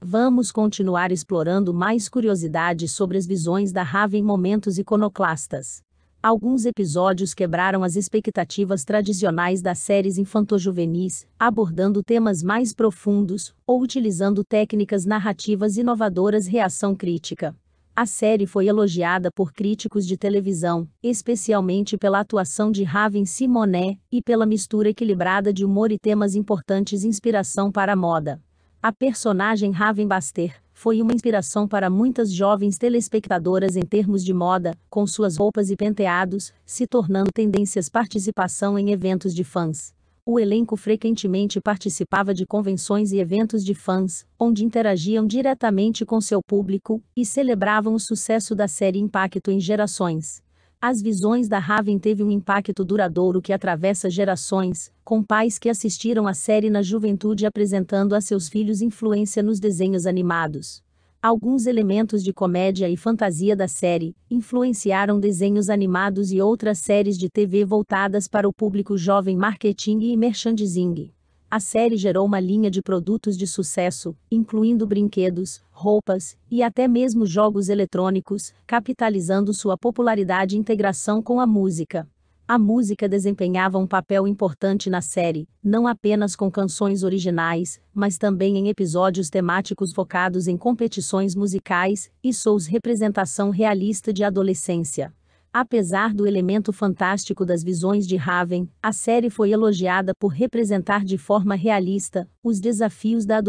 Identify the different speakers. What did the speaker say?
Speaker 1: Vamos continuar explorando mais curiosidades sobre as visões da Rave em momentos iconoclastas. Alguns episódios quebraram as expectativas tradicionais das séries infantojuvenis, abordando temas mais profundos ou utilizando técnicas narrativas inovadoras reação crítica. A série foi elogiada por críticos de televisão, especialmente pela atuação de Raven Simonet e pela mistura equilibrada de humor e temas importantes inspiração para a moda. A personagem Raven Baster foi uma inspiração para muitas jovens telespectadoras em termos de moda, com suas roupas e penteados, se tornando tendências participação em eventos de fãs. O elenco frequentemente participava de convenções e eventos de fãs, onde interagiam diretamente com seu público e celebravam o sucesso da série Impacto em Gerações. As visões da Raven teve um impacto duradouro que atravessa gerações, com pais que assistiram a série na juventude apresentando a seus filhos influência nos desenhos animados. Alguns elementos de comédia e fantasia da série influenciaram desenhos animados e outras séries de TV voltadas para o público jovem marketing e merchandising. A série gerou uma linha de produtos de sucesso, incluindo brinquedos, roupas e até mesmo jogos eletrônicos, capitalizando sua popularidade e integração com a música. A música desempenhava um papel importante na série, não apenas com canções originais, mas também em episódios temáticos focados em competições musicais e sua representação realista de adolescência. Apesar do elemento fantástico das visões de Raven, a série foi elogiada por representar de forma realista os desafios da adolescência